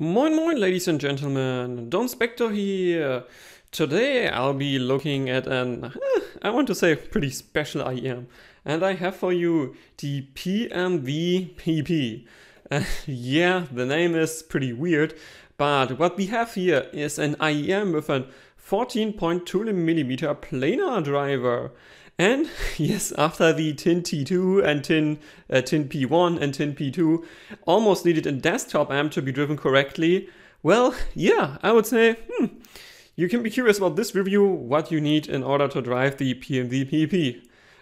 Moin moin ladies and gentlemen, Don Spector here. Today I'll be looking at an, eh, I want to say pretty special IEM. And I have for you the PMVPP. Uh, yeah, the name is pretty weird, but what we have here is an IEM with a 14.2mm planar driver. And yes, after the tin T2 and tin, uh, tin P1 and tin P2 almost needed a desktop amp to be driven correctly, well, yeah, I would say, hmm, you can be curious about this review, what you need in order to drive the PP.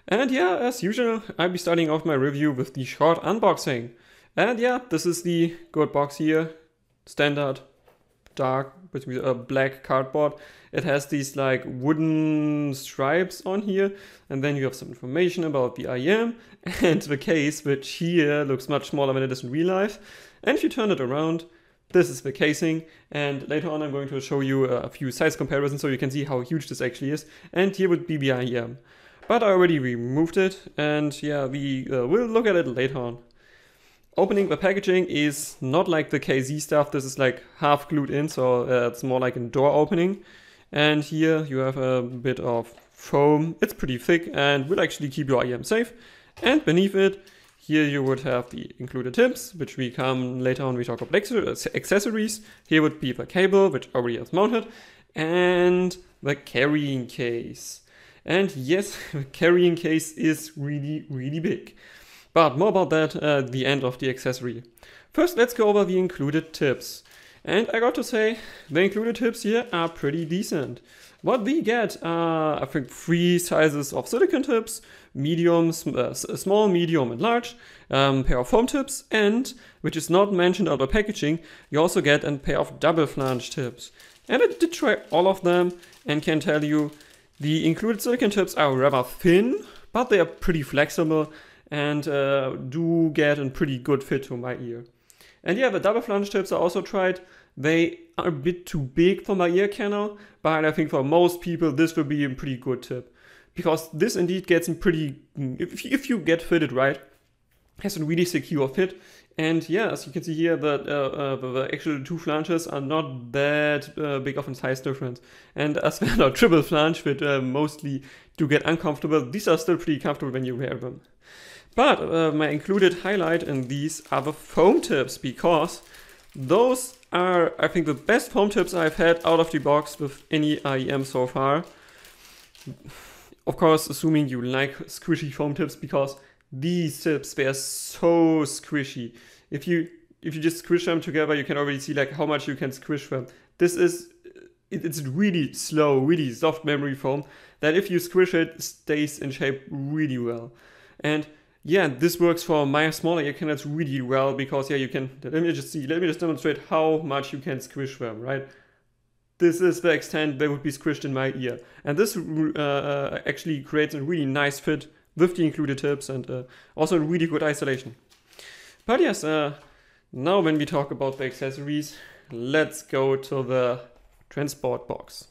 And yeah, as usual, I'll be starting off my review with the short unboxing. And yeah, this is the good box here, standard, dark which is a black cardboard. It has these like wooden stripes on here, and then you have some information about the IM and the case, which here looks much smaller than it is in real life. And if you turn it around, this is the casing, and later on I'm going to show you a few size comparisons so you can see how huge this actually is. And here would be the IEM. But I already removed it, and yeah, we uh, will look at it later on. Opening the packaging is not like the KZ stuff. This is like half glued in, so uh, it's more like a door opening. And here you have a bit of foam. It's pretty thick and will actually keep your IEM safe. And beneath it, here you would have the included tips, which we come later on, we talk about uh, accessories. Here would be the cable, which already is mounted, and the carrying case. And yes, the carrying case is really, really big. But more about that at the end of the accessory. First, let's go over the included tips. And I got to say, the included tips here are pretty decent. What we get are, I think, three sizes of silicone tips, medium, uh, uh, small, medium, and large, um, pair of foam tips, and, which is not mentioned on the packaging, you also get a pair of double flange tips. And I did try all of them and can tell you the included silicone tips are rather thin, but they are pretty flexible and uh, do get a pretty good fit to my ear. And yeah, the double flange tips I also tried. They are a bit too big for my ear canal, but I think for most people this will be a pretty good tip. Because this indeed gets a pretty, mm, if, if you get fitted right, has a really secure fit. And yeah, as you can see here, the, uh, uh, the actual two flanges are not that uh, big of a size difference. And as for are triple flange fit uh, mostly do get uncomfortable, these are still pretty comfortable when you wear them. But uh, my included highlight in these are the foam tips because those are, I think, the best foam tips I've had out of the box with any IEM so far. Of course, assuming you like squishy foam tips because these tips, they are so squishy. If you if you just squish them together, you can already see like how much you can squish them. This is, it, it's really slow, really soft memory foam that if you squish it, stays in shape really well. And yeah, this works for Maya small area really well because yeah, you can, let me just see, let me just demonstrate how much you can squish them, right? This is the extent they would be squished in my ear. And this uh, uh, actually creates a really nice fit with the included tips and uh, also really good isolation. But yes, uh, now when we talk about the accessories, let's go to the transport box.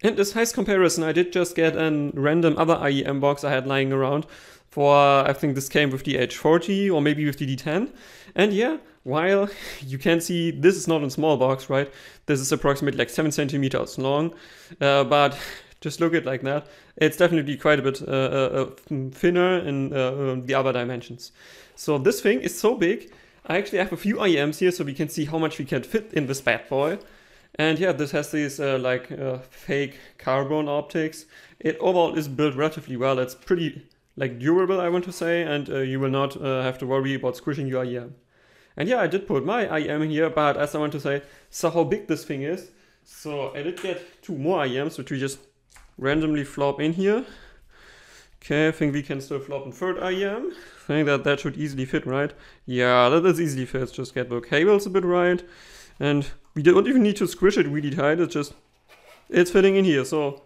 In this size comparison, I did just get a random other IEM box I had lying around for I think this came with the H40 or maybe with the D10. And yeah, while you can see this is not a small box, right? This is approximately like seven centimeters long, uh, but just look at like that. It's definitely quite a bit uh, uh, uh mm, thinner in uh, um, the other dimensions. So this thing is so big. I actually have a few IEMs here so we can see how much we can fit in this bad boy. And yeah, this has these uh, like fake carbon optics. It overall is built relatively well. It's pretty like durable, I want to say, and uh, you will not uh, have to worry about squishing your IM. And yeah, I did put my IM in here, but as I want to say, so how big this thing is. So I did get two more IMs, which we just randomly flop in here. Okay, I think we can still flop in third IM. I think that that should easily fit, right? Yeah, that is easily fit. Let's just get the cables a bit right. And we don't even need to squish it really tight. It's just, it's fitting in here. So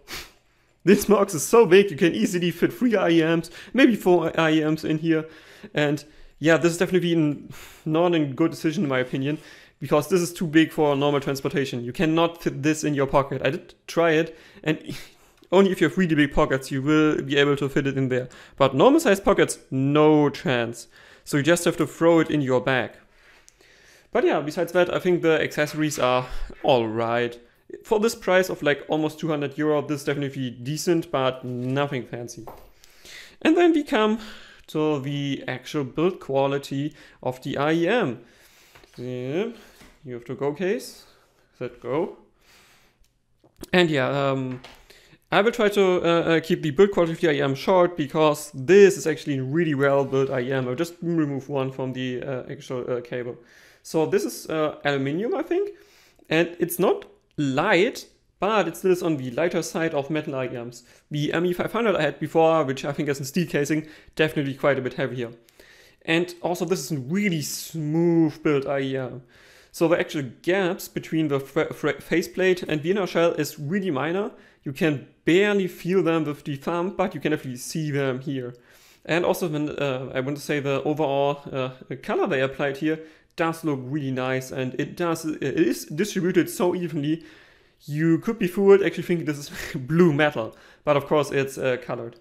this box is so big, you can easily fit three IEMs, maybe four IEMs in here. And yeah, this is definitely not a good decision in my opinion, because this is too big for normal transportation. You cannot fit this in your pocket. I did try it, and only if you have really big pockets, you will be able to fit it in there. But normal sized pockets, no chance. So you just have to throw it in your bag. But yeah, besides that, I think the accessories are alright for this price of like almost 200 euro, this is definitely decent, but nothing fancy. And then we come to the actual build quality of the IEM. Yeah, you have to go case, set go. And yeah, um, I will try to uh, uh keep the build quality of the IEM short because this is actually really well built IEM. I'll just remove one from the uh, actual uh, cable. So this is uh, aluminium, I think. And it's not light, but it's still on the lighter side of metal IEMs. The ME500 I had before, which I think is in steel casing, definitely quite a bit heavier. And also this is a really smooth built IEM. So the actual gaps between the faceplate and the inner shell is really minor. You can barely feel them with the thumb, but you can actually see them here. And also, when, uh, I want to say the overall uh, color they applied here does look really nice and it does it is distributed so evenly you could be fooled actually thinking this is blue metal but of course it's uh, colored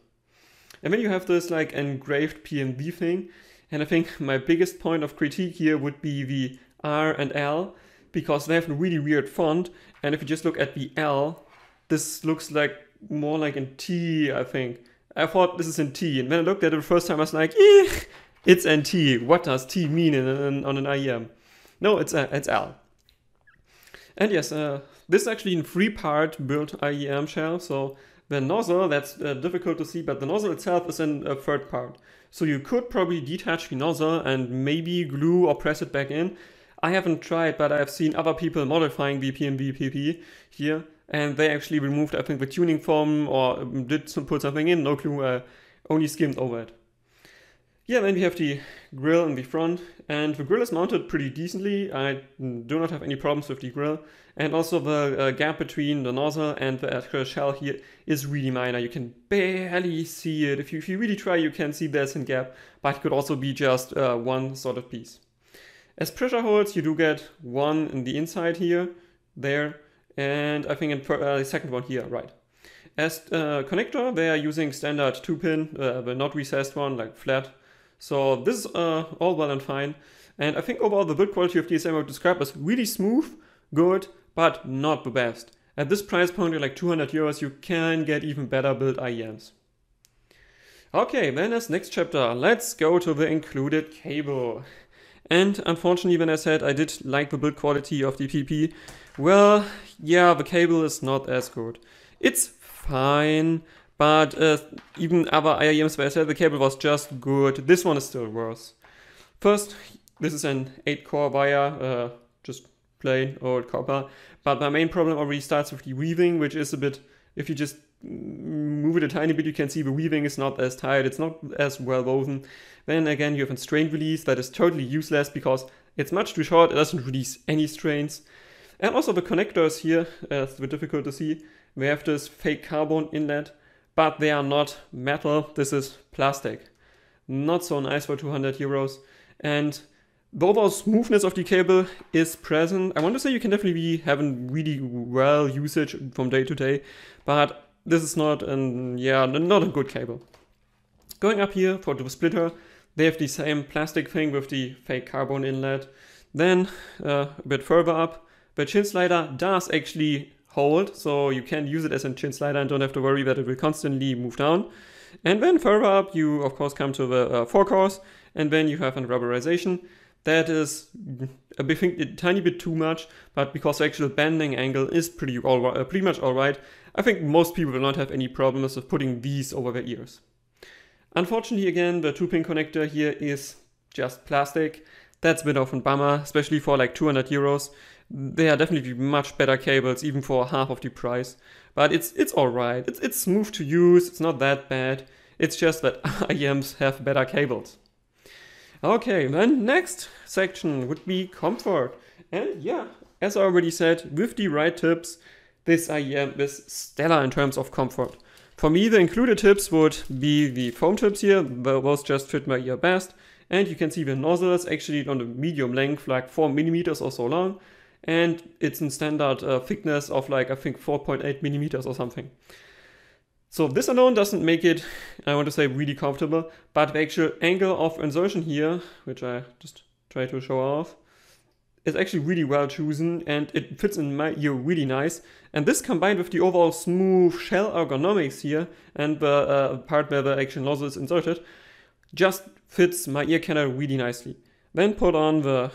and then you have this like engraved PMB thing and I think my biggest point of critique here would be the R and L because they have a really weird font and if you just look at the L this looks like more like in T I think I thought this is in T and when I looked at it the first time I was like Eeh! it's NT. What does T mean in, in, on an IEM? No, it's, uh, it's L. And yes, uh, this is actually in three-part built IEM shell. So the nozzle, that's uh, difficult to see, but the nozzle itself is in a third part. So you could probably detach the nozzle and maybe glue or press it back in. I haven't tried, but I've seen other people modifying and VPP here, and they actually removed, I think, the tuning form or um, did some, put something in, no clue, uh, only skimmed over it. Yeah, then we have the grill in the front and the grill is mounted pretty decently. I do not have any problems with the grill. And also the uh, gap between the nozzle and the actual shell here is really minor. You can barely see it. If you, if you really try, you can see there's a gap, but it could also be just uh, one of piece. As pressure holes, you do get one in the inside here, there, and I think in per, uh, the second one here, right. As uh, connector, they are using standard 2-pin, uh, the not recessed one, like flat, so this is uh, all well and fine. And I think overall the build quality of DSM I would describe as really smooth, good, but not the best. At this price point like 200 euros, you can get even better build IEMs. Okay, then as next chapter, let's go to the included cable. And unfortunately, when I said I did like the build quality of the well, yeah, the cable is not as good. It's fine, but uh, even other IIMs where I said the cable was just good, this one is still worse. First, this is an 8-core wire, uh, just plain old copper. But my main problem already starts with the weaving, which is a bit, if you just move it a tiny bit, you can see the weaving is not as tight, it's not as well woven. Then again, you have a strain release that is totally useless because it's much too short, it doesn't release any strains. And also the connectors here, as uh, it's difficult to see, we have this fake carbon inlet but they are not metal. This is plastic. Not so nice for 200 euros. And the overall smoothness of the cable is present. I want to say you can definitely have a really well usage from day to day, but this is not an, yeah, not a good cable. Going up here for the splitter, they have the same plastic thing with the fake carbon inlet. Then uh, a bit further up, the chin slider does actually hold, so you can use it as a chin slider and don't have to worry that it will constantly move down. And then further up, you of course come to the uh, forecourse, and then you have a rubberization. That is a, big, a tiny bit too much, but because the actual bending angle is pretty, all, uh, pretty much alright, I think most people will not have any problems with putting these over their ears. Unfortunately again, the two-pin connector here is just plastic. That's a bit of a bummer, especially for like 200 euros. They are definitely much better cables, even for half of the price. But it's it's alright. It's, it's smooth to use, it's not that bad. It's just that IEMs have better cables. Okay, then next section would be comfort. And yeah, as I already said, with the right tips, this IEM is stellar in terms of comfort. For me, the included tips would be the foam tips here, those just fit my ear best. And you can see the nozzles actually on the medium length, like 4 millimeters or so long and it's in standard uh, thickness of like I think 4.8 millimeters or something. So this alone doesn't make it, I want to say, really comfortable, but the actual angle of insertion here, which I just try to show off, is actually really well chosen and it fits in my ear really nice. And this combined with the overall smooth shell ergonomics here and the uh, part where the action nozzle is inserted, just fits my ear canal really nicely. Then put on the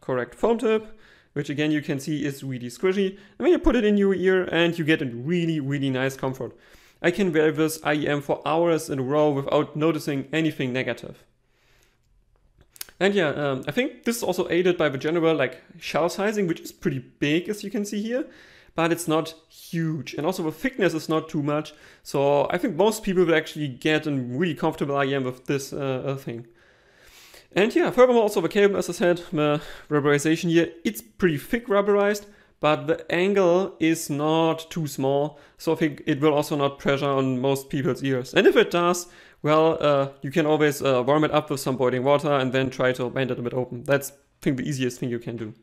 correct foam tip which again you can see is really squishy. And then you put it in your ear and you get a really, really nice comfort. I can wear this IEM for hours in a row without noticing anything negative. And yeah, um, I think this is also aided by the general like shell sizing, which is pretty big as you can see here, but it's not huge. And also the thickness is not too much. So I think most people will actually get a really comfortable IEM with this uh, uh thing. And yeah, furthermore also the cable, as I said, the rubberization here, it's pretty thick rubberized, but the angle is not too small, so I think it will also not pressure on most people's ears. And if it does, well, uh, you can always uh, warm it up with some boiling water and then try to bend it a bit open. That's, I think, the easiest thing you can do.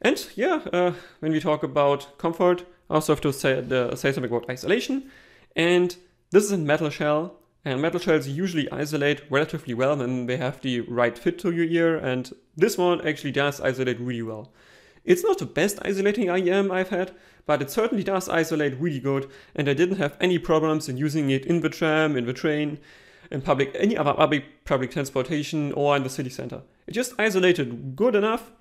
And yeah, uh, when we talk about comfort, I also have to say, uh, say something about isolation. And this is a metal shell, and metal shells usually isolate relatively well when they have the right fit to your ear, and this one actually does isolate really well. It's not the best isolating IEM I've had, but it certainly does isolate really good, and I didn't have any problems in using it in the tram, in the train, in public any other public, public transportation, or in the city center. It just isolated good enough,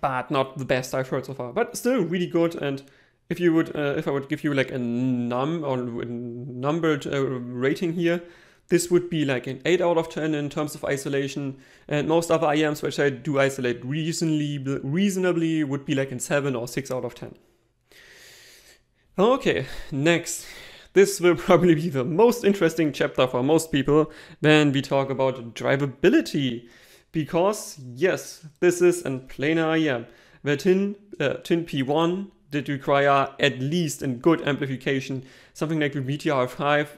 but not the best I've heard so far, but still really good and if you would, uh, if I would give you like a num or a numbered uh, rating here, this would be like an 8 out of 10 in terms of isolation. And most other IAMs which I do isolate reasonably, reasonably would be like an 7 or 6 out of 10. Okay, next. This will probably be the most interesting chapter for most people when we talk about drivability. Because yes, this is a planar IAM where tin, uh, tin P1 that require at least a good amplification. Something like the VTR5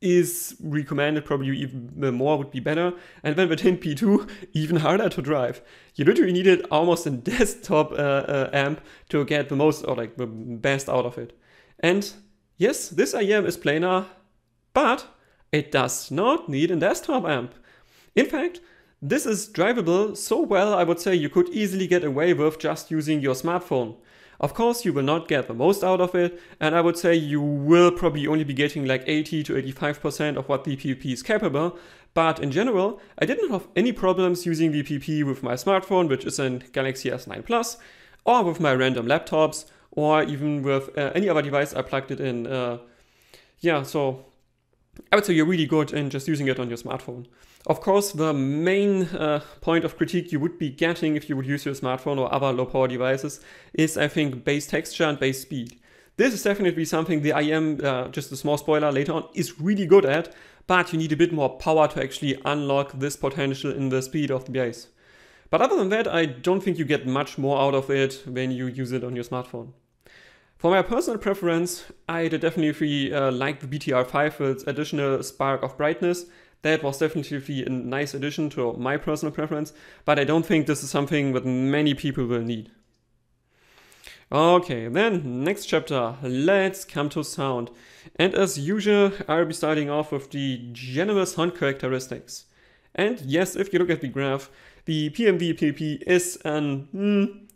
is recommended, probably even more would be better. And then with p 2 even harder to drive. You literally needed almost a desktop uh, uh, amp to get the most or like the best out of it. And yes, this IEM is planar, but it does not need a desktop amp. In fact, this is drivable so well I would say you could easily get away with just using your smartphone. Of course, you will not get the most out of it, and I would say you will probably only be getting like 80 to 85% of what the PvP is capable, but in general, I didn't have any problems using the with my smartphone, which is a Galaxy S9 Plus, or with my random laptops, or even with uh, any other device I plugged it in. Uh, yeah, so I would say you're really good in just using it on your smartphone. Of course, the main uh, point of critique you would be getting if you would use your smartphone or other low power devices is, I think, base texture and base speed. This is definitely something the IM, uh, just a small spoiler later on, is really good at, but you need a bit more power to actually unlock this potential in the speed of the base. But other than that, I don't think you get much more out of it when you use it on your smartphone. For my personal preference, I definitely uh, like the BTR5 with its additional spark of brightness. That was definitely a nice addition to my personal preference, but I don't think this is something that many people will need. Okay, then next chapter, let's come to sound. And as usual, I'll be starting off with the general sound characteristics. And yes, if you look at the graph, the PMVPP is an mm,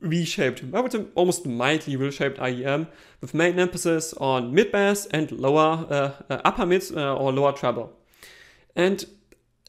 reshaped, I would say almost mildly reshaped IEM, with main emphasis on mid bass and lower uh, uh, upper mids uh, or lower treble. And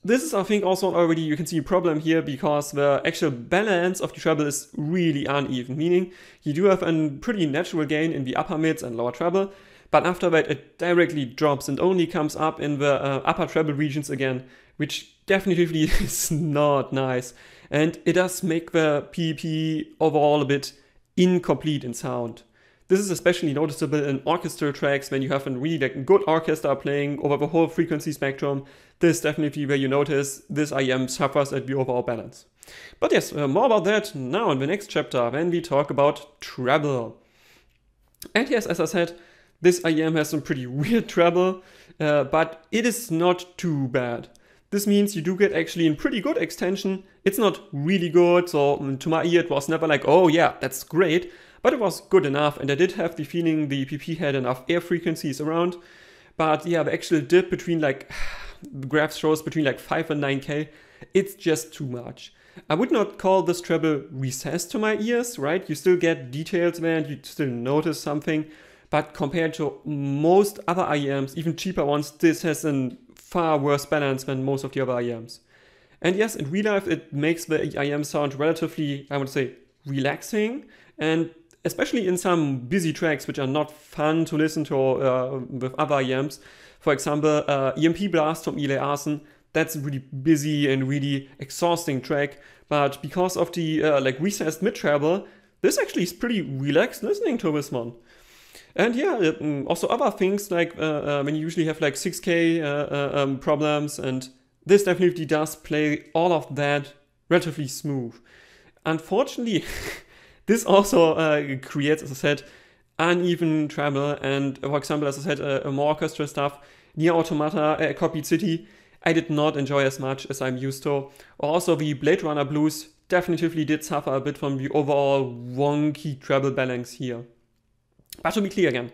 this is, I think, also already you can see a problem here because the actual balance of the treble is really uneven, meaning you do have a pretty natural gain in the upper mids and lower treble, but after that it directly drops and only comes up in the uh, upper treble regions again, which definitely is not nice and it does make the PEP overall a bit incomplete in sound. This is especially noticeable in orchestral tracks when you have a really like, good orchestra playing over the whole frequency spectrum. This is definitely where you notice this IEM suffers at the overall balance. But yes, uh, more about that now in the next chapter when we talk about treble. And yes, as I said, this IEM has some pretty weird treble, uh, but it is not too bad. This means you do get actually a pretty good extension. It's not really good, so mm, to my ear it was never like, oh yeah, that's great, but it was good enough and I did have the feeling the PP had enough air frequencies around. But yeah, the actual dip between like, the graph shows between like 5 and 9k, it's just too much. I would not call this treble recessed to my ears, right? You still get details, man, you still notice something, but compared to most other IEMs, even cheaper ones, this has a far worse balance than most of the other IEMs. And yes, in real life, it makes the IEM sound relatively, I would say, relaxing. And especially in some busy tracks, which are not fun to listen to uh, with other IEMs. For example, uh, EMP Blast from Eli Arsen, that's a really busy and really exhausting track. But because of the uh, like recessed mid treble, this actually is pretty relaxed listening to this one and yeah, mm, also other things like uh, uh, when you usually have like 6K uh, uh, um, problems, and this definitely does play all of that relatively smooth. Unfortunately, this also creates, as I said, uneven travel, and for example, as I said, uh, more orchestra stuff. Near Automata, uh, Copied City, I did not enjoy as much as I'm used to. Also, the Blade Runner Blues definitively did suffer a bit from the overall wonky travel balance here. But to be clear again,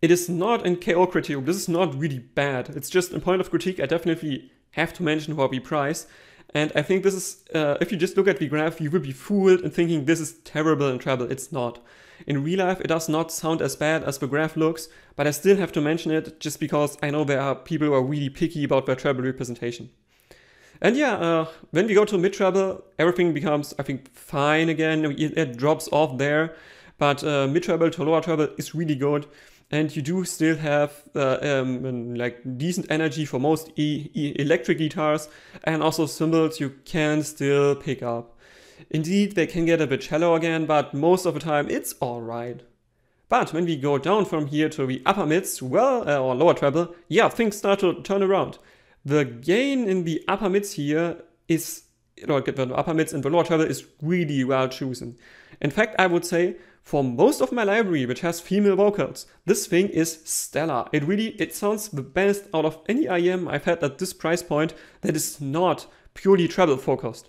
it is not in KO critique. This is not really bad. It's just a point of critique. I definitely have to mention Huawei price. And I think this is, uh, if you just look at the graph, you will be fooled and thinking this is terrible and trouble. It's not. In real life, it does not sound as bad as the graph looks, but I still have to mention it just because I know there are people who are really picky about their treble representation. And yeah, uh, when we go to mid treble, everything becomes, I think, fine again. It, it drops off there. But uh, mid treble to lower treble is really good, and you do still have uh, um, like decent energy for most e e electric guitars, and also cymbals you can still pick up. Indeed, they can get a bit shallow again, but most of the time it's alright. But when we go down from here to the upper mids, well, uh, or lower treble, yeah, things start to turn around. The gain in the upper mids here is, you know, the upper mids and the lower treble is really well chosen. In fact, I would say for most of my library which has female vocals. This thing is stellar. It really, it sounds the best out of any IEM I've had at this price point that is not purely treble focused.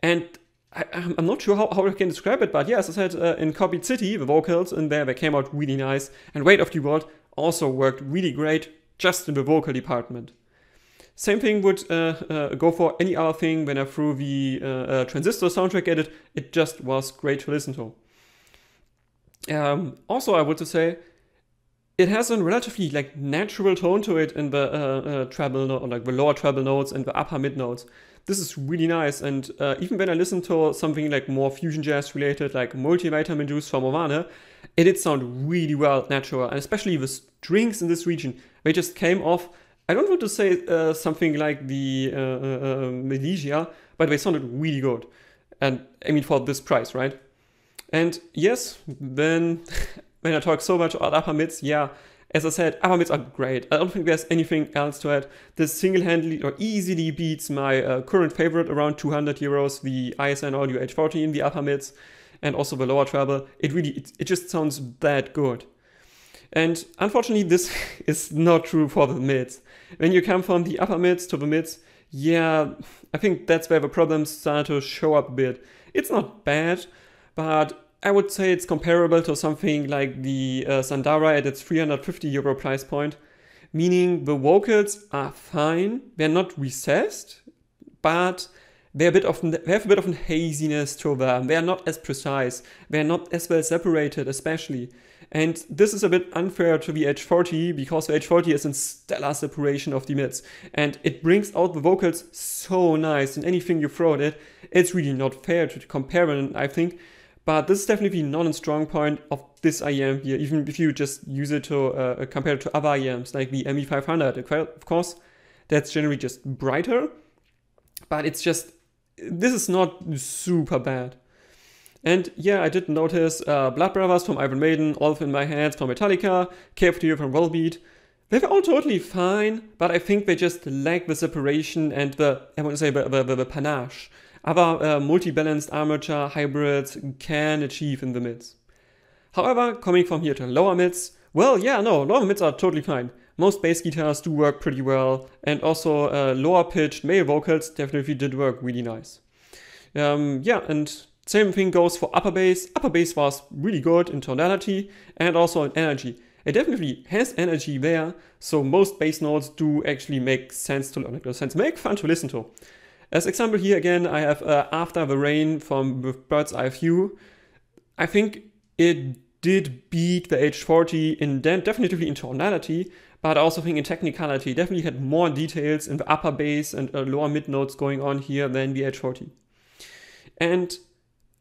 And I, am not sure how, how I can describe it, but yeah, as I said, uh, in Copied City, the vocals in there, they came out really nice. And Weight of the World also worked really great just in the vocal department. Same thing would uh, uh, go for any other thing when I threw the uh, uh, Transistor soundtrack at it. It just was great to listen to. Um, also, I would to say it has a relatively like natural tone to it in the uh, uh, treble or like the lower treble notes and the upper mid notes. This is really nice, and uh, even when I listen to something like more fusion jazz related, like multivitamin juice from Ovane, it did sound really well natural, and especially the strings in this region, they just came off. I don't want to say uh, something like the uh, uh, um, Meligia, but they sounded really good, and I mean for this price, right? And yes, then when I talk so much about upper mids, yeah, as I said, upper mids are great. I don't think there's anything else to add. This single-handedly or easily beats my uh, current favorite around 200 euros, the ISN Audio H14, the upper mids, and also the lower treble. It really, it, it just sounds that good. And unfortunately, this is not true for the mids. When you come from the upper mids to the mids, yeah, I think that's where the problems start to show up a bit. It's not bad, but I would say it's comparable to something like the uh, Sandara at its 350 euro price point, meaning the vocals are fine, they're not recessed, but they're a bit of, they have a bit of a haziness to them. They are not as precise. They are not as well separated, especially. And this is a bit unfair to the H40 because the H40 is in stellar separation of the mids and it brings out the vocals so nice and anything you throw at it, it's really not fair to compare it, I think. But this is definitely not a strong point of this IEM here, even if you just use it to uh, compare it to other IEMs like the ME500. Of course, that's generally just brighter, but it's just, this is not super bad. And yeah, I did notice uh, Blood Brothers from Iron Maiden, All in My Hands from Metallica, Care for You from Wellbeat. They were all totally fine, but I think they just lack the separation and the, I want to say, the, the, the, the panache. Other uh, äh, multi-balanced armature hybrids can achieve in the mids. However, coming from here to lower mids, well, yeah, no, lower mids are totally fine. Most bass guitars do work pretty well, and also uh, lower pitched male vocals definitely did work really nice. Um, yeah, and same thing goes for upper bass. Upper bass was really good in tonality and also in energy. It definitely has energy there, so most bass notes do actually make sense to learn, sense make fun to listen to. As example here again, I have uh, After the Rain from Bird's Eye View. I think it did beat the H40 in definitely in tonality, but I also think in technicality, definitely had more details in the upper bass and uh, lower mid notes going on here than the H40. And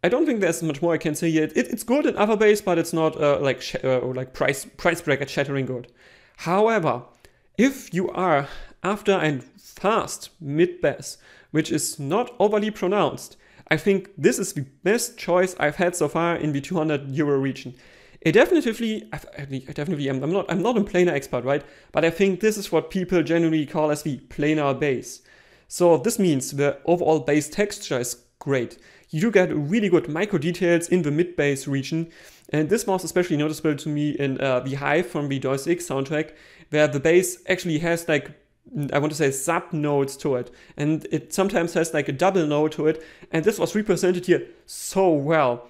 I don't think there's much more I can say yet. It, it's good in upper bass, but it's not uh, like uh, like price price bracket shattering good. However, if you are after and fast mid bass which is not overly pronounced. I think this is the best choice I've had so far in the 200 euro region. It definitely, I, definitely, am I'm not, I'm not a planar expert, right? But I think this is what people generally call as the planar base. So this means the overall base texture is great. You get really good micro details in the mid base region. And this was especially noticeable to me in uh, the Hive from the Deus soundtrack, where the bass actually has like I want to say sub nodes to it. And it sometimes has like a double node to it. And this was represented here so well.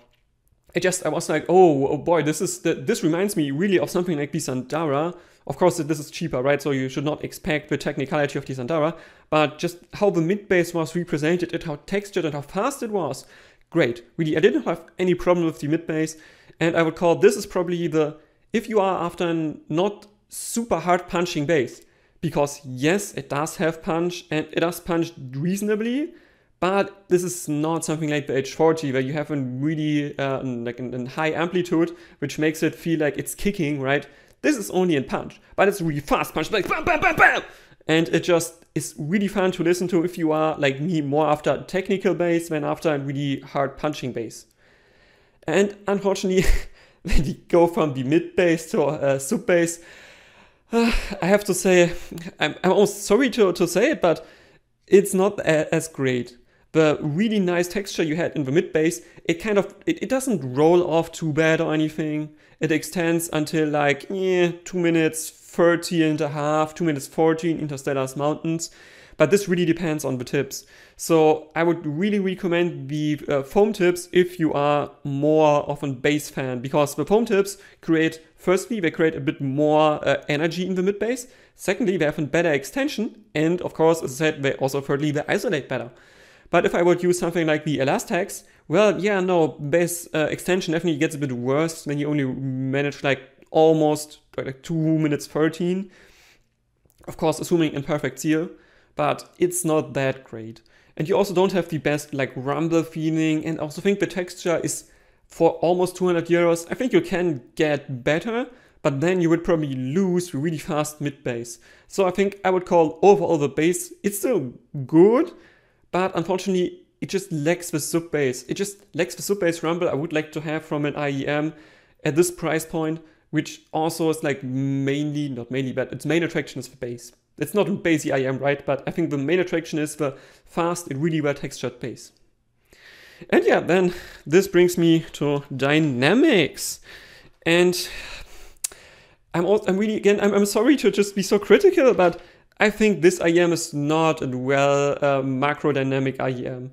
I just, I was like, oh, oh boy, this is, the, this reminds me really of something like Bisandara. Of course, this is cheaper, right? So you should not expect the technicality of Bisandara, but just how the mid bass was represented and how textured and how fast it was. Great. Really, I didn't have any problem with the mid bass. And I would call this is probably the, if you are after not super hard punching bass, because yes, it does have punch and it does punch reasonably, but this is not something like the H40 where you have a really uh, like a high amplitude, which makes it feel like it's kicking, right? This is only in punch, but it's really fast punch, like bam, bam, bam, bam, and it just is really fun to listen to if you are like me more after technical bass than after a really hard punching bass. And unfortunately, when you go from the mid bass to uh, sub bass, I have to say, I'm, I'm almost sorry to, to say it, but it's not a, as great. The really nice texture you had in the mid base, it kind of, it, it doesn't roll off too bad or anything. It extends until like, yeah, 2 minutes 30 and a half, 2 minutes 14 Interstellar's Mountains. But this really depends on the tips. So I would really recommend the uh, foam tips if you are more of a bass fan because the foam tips create, firstly, they create a bit more uh, energy in the mid bass. Secondly, they have a better extension. And of course, as I said, they also thirdly, they isolate better. But if I would use something like the Elastex, well, yeah, no, bass uh, extension definitely gets a bit worse when you only manage like almost uh, like 2 minutes 13. Of course, assuming imperfect seal, but it's not that great. And you also don't have the best like rumble feeling and also think the texture is for almost 200 euros. I think you can get better, but then you would probably lose really fast mid bass. So I think I would call overall the bass, it's still good, but unfortunately it just lacks the sub bass. It just lacks the sub bass rumble I would like to have from an IEM at this price point, which also is like mainly, not mainly, but its main attraction is the bass. That's not Bayesian, bassy am right, but I think the main attraction is the fast and really well textured bass. And yeah, then this brings me to dynamics. And I'm, also, I'm really, again, I'm, I'm sorry to just be so critical, but I think this IEM is not a well uh, macro dynamic IEM.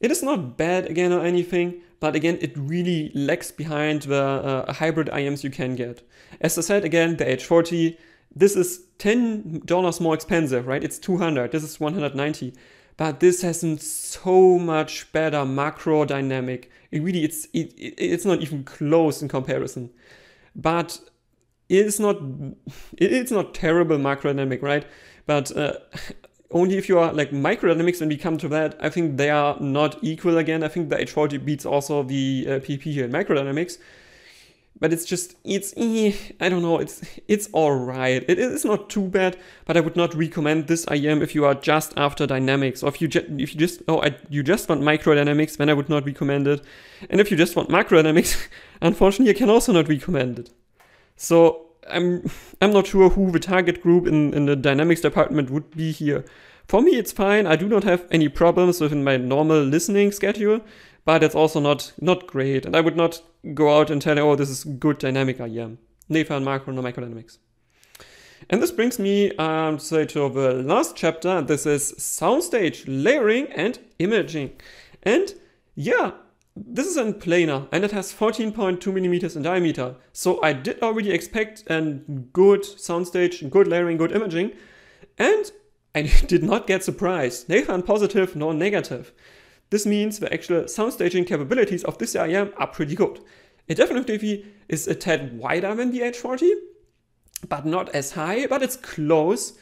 It is not bad again or anything, but again, it really lags behind the uh, hybrid IEMs you can get. As I said, again, the H40, this is $10 more expensive, right? It's 200, this is 190. But this has so much better macro dynamic. It really, it's, it, it's not even close in comparison. But it's not, it's not terrible macro dynamic, right? But uh, only if you are like microdynamics and we come to that, I think they are not equal again. I think the H40 beats also the uh, PP here in dynamics but it's just it's eh, I don't know it's it's all right it is not too bad but I would not recommend this IEM if you are just after dynamics or if you if you just oh I, you just want micro dynamics then I would not recommend it and if you just want macro dynamics unfortunately I can also not recommend it so I'm I'm not sure who the target group in in the dynamics department would be here for me, it's fine. I do not have any problems within my normal listening schedule, but it's also not, not great. And I would not go out and tell, oh, this is good dynamic IEM. Nefer and macro, no dynamics. And this brings me um, to, to the last chapter. This is soundstage layering and imaging. And yeah, this is in planar and it has 14.2 millimeters in diameter. So I did already expect a good soundstage, good layering, good imaging. And and you did not get surprised, neither positive nor negative. This means the actual sound staging capabilities of this IM are pretty good. It definitely is a tad wider than the H40, but not as high, but it's close.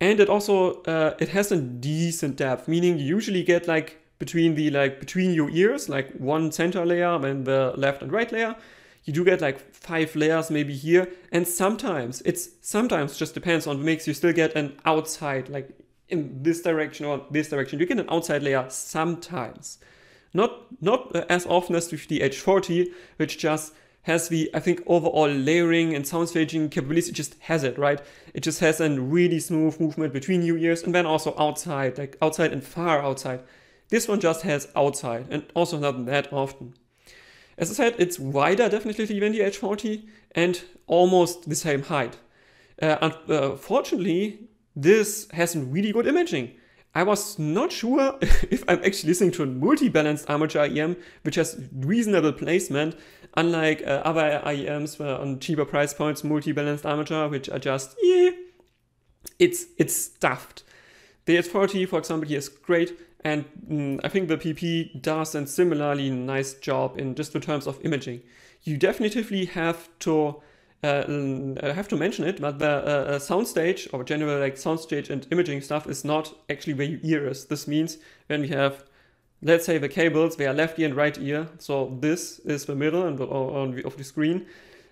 And it also, uh, it has a decent depth, meaning you usually get like between the, like between your ears, like one center layer and the left and right layer. You do get like five layers maybe here. And sometimes, it's sometimes just depends on the mix, you still get an outside, like in this direction or this direction. You get an outside layer sometimes. Not, not uh, as often as with the H40, which just has the, I think, overall layering and sound staging capabilities. It just has it, right? It just has a really smooth movement between your ears and then also outside, like outside and far outside. This one just has outside and also not that often. As I said, it's wider definitely than the H40 and almost the same height. Uh, unfortunately, uh, this has really good imaging. I was not sure if I'm actually listening to a multi-balanced armature IEM, which has reasonable placement, unlike uh, other IEMs uh, on cheaper price points, multi-balanced armature, which are just, yeah, it's, it's stuffed. The S40, for example, here is great, and mm, I think the PP does a similarly nice job in just the terms of imaging. You definitely have to I uh, uh, have to mention it, but the uh, soundstage or general like soundstage and imaging stuff is not actually where your ear is. This means when we have let's say the cables, they are left ear and right ear. So this is the middle and of the screen.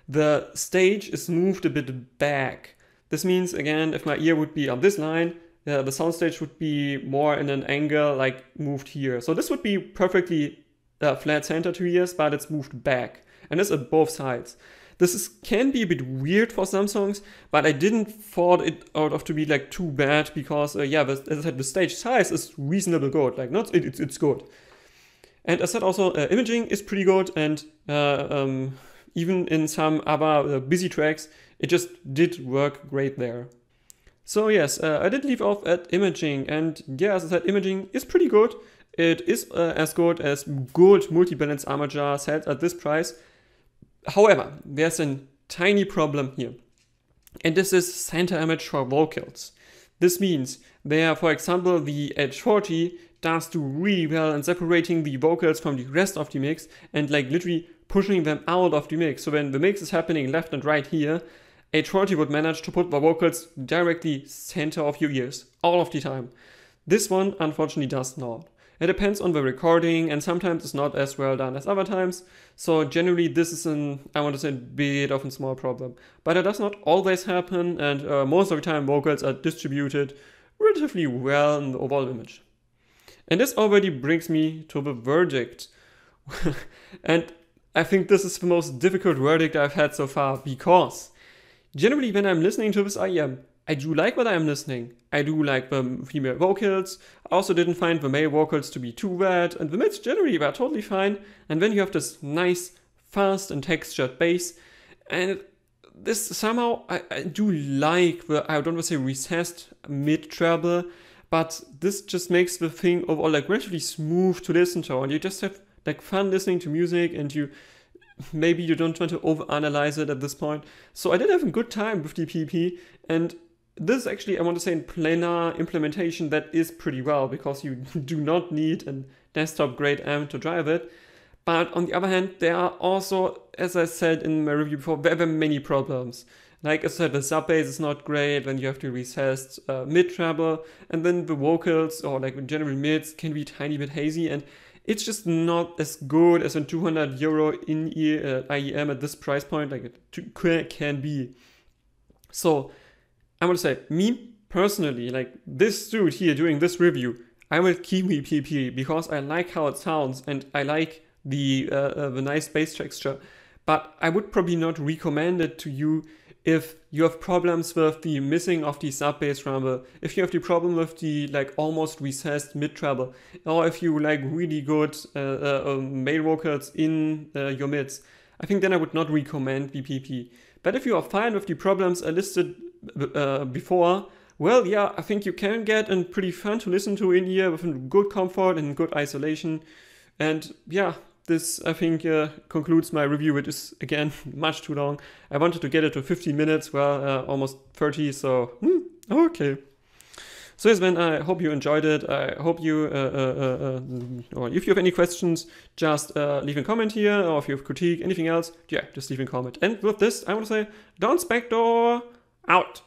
The stage is moved a bit back. This means again, if my ear would be on this line, uh, the soundstage would be more in an angle like moved here. So this would be perfectly uh, flat center to ears, but it's moved back. And this at both sides. This is, can be a bit weird for some songs, but I didn't thought it out of to be like too bad because uh, yeah, as I said, the stage size is reasonably good. Like not it, it's it's good. And I said also uh, imaging is pretty good, and uh, um, even in some other uh, busy tracks, it just did work great there. So yes, uh, I did leave off at imaging, and yeah, as I said, imaging is pretty good. It is uh, as good as good multi-balance armature sets at this price, However, there's a tiny problem here. And this is center image for vocals. This means there, for example, the h 40 does do really well in separating the vocals from the rest of the mix and like literally pushing them out of the mix. So when the mix is happening left and right here, h 40 would manage to put the vocals directly center of your ears all of the time. This one unfortunately does not. It depends on the recording and sometimes it's not as well done as other times. So generally this is an, I want to say, bit of a small problem. But it does not always happen and uh, most of the time vocals are distributed relatively well in the overall image. And this already brings me to the verdict. and I think this is the most difficult verdict I've had so far because generally when I'm listening to this IEM, I do like what I am listening. I do like the female vocals. I also didn't find the male vocals to be too bad, and the mids generally were totally fine. And then you have this nice, fast, and textured bass, and this somehow I, I do like the I don't want to say recessed mid treble, but this just makes the thing overall like relatively smooth to listen to, and you just have like fun listening to music, and you maybe you don't want to overanalyze it at this point. So I did have a good time with DPP, and this actually, I want to say in planar implementation, that is pretty well because you do not need a desktop grade amp to drive it. But on the other hand, there are also, as I said in my review before, very many problems. Like I said, the subbase is not great, when you have to retest uh, mid treble, and then the vocals or like the general mids can be tiny bit hazy, and it's just not as good as a 200 euro in ear uh, IEM at this price point, like it can be. So I am going to say, me personally, like this dude here doing this review, I will keep VPP because I like how it sounds and I like the uh, uh, the nice bass texture. But I would probably not recommend it to you if you have problems with the missing of the sub bass rumble, if you have the problem with the like almost recessed mid treble, or if you like really good uh, uh um, male vocals in uh, your mids. I think then I would not recommend VPP. But if you are fine with the problems I listed uh, before, well, yeah, I think you can get and pretty fun to listen to in here with good comfort and good isolation. And yeah, this I think uh, concludes my review. It is again much too long. I wanted to get it to 15 minutes, well, uh, almost 30, so hmm, okay. So yes, man, I hope you enjoyed it. I hope you, uh, uh, uh, uh or if you have any questions, just leave a comment here, or if you have critique, anything else, yeah, just leave a comment. And with this, I want to say, don't backdoor! out.